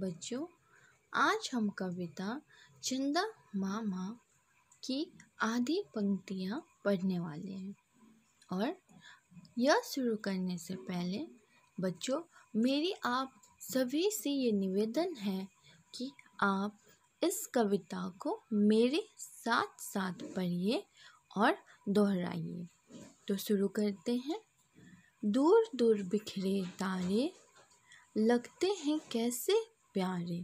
बच्चों आज हम कविता चंदा मामा की आधी पंक्तियाँ पढ़ने वाले हैं और यह शुरू करने से पहले बच्चों मेरी आप सभी से ये निवेदन है कि आप इस कविता को मेरे साथ साथ पढ़िए और दोहराइए तो शुरू करते हैं दूर दूर बिखरे तारे लगते हैं कैसे प्यारे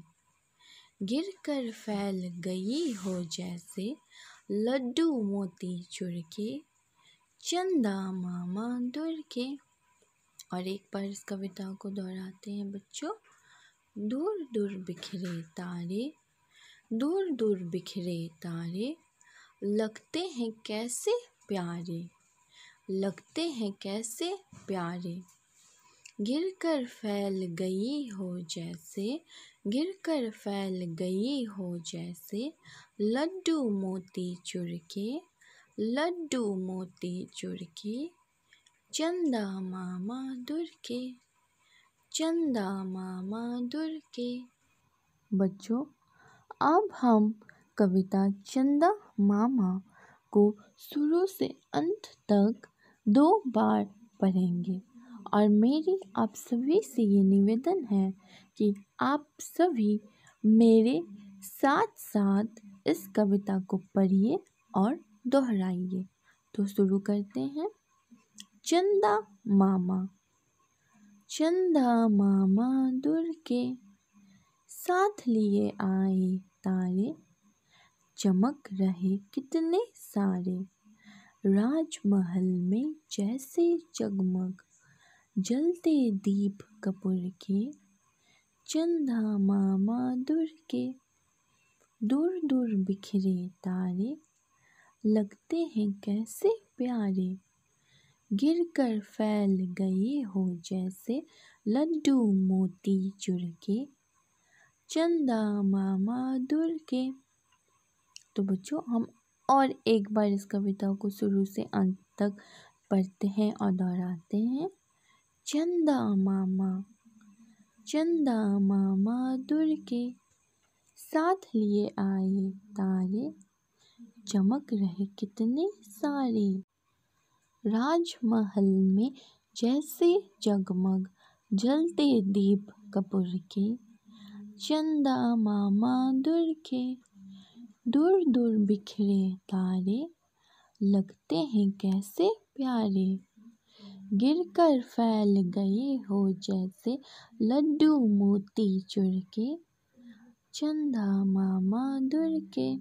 गिर कर फैल गई हो जैसे लड्डू मोती चुर के चंदा मामा दुर के और एक बार इस कविता को दोहराते हैं बच्चों दूर दूर बिखरे तारे दूर दूर बिखरे तारे लगते हैं कैसे प्यारे लगते हैं कैसे प्यारे गिरकर फैल गई हो जैसे गिरकर फैल गई हो जैसे लड्डू मोती चुर के लड्डू मोती चुर के चंदा मामा दुर के चंदा मामा दुर के बच्चों अब हम कविता चंदा मामा को शुरू से अंत तक दो बार पढ़ेंगे और मेरी आप सभी से ये निवेदन है कि आप सभी मेरे साथ साथ इस कविता को पढ़िए और दोहराइए तो शुरू करते हैं चंदा मामा चंदा मामा दूर के साथ लिए आए तारे चमक रहे कितने सारे राजमहल में जैसे जगमग जलते दीप कपूर के चंदा मामा दूर के दूर दूर बिखरे तारे लगते हैं कैसे प्यारे गिर कर फैल गए हो जैसे लड्डू मोती चुर के चंदा मामा दूर के तो बच्चों हम और एक बार इस कविता को शुरू से अंत तक पढ़ते हैं और दोहराते हैं चंदा मामा चंदा मामा के साथ लिए आए तारे चमक रहे कितने सारे राजमहल में जैसे जगमग जलते दीप कपूर के चंदा मामा के दूर दूर बिखरे तारे लगते हैं कैसे प्यारे गिरकर फैल गए हो जैसे लड्डू मोती के चंदा मामा दूर के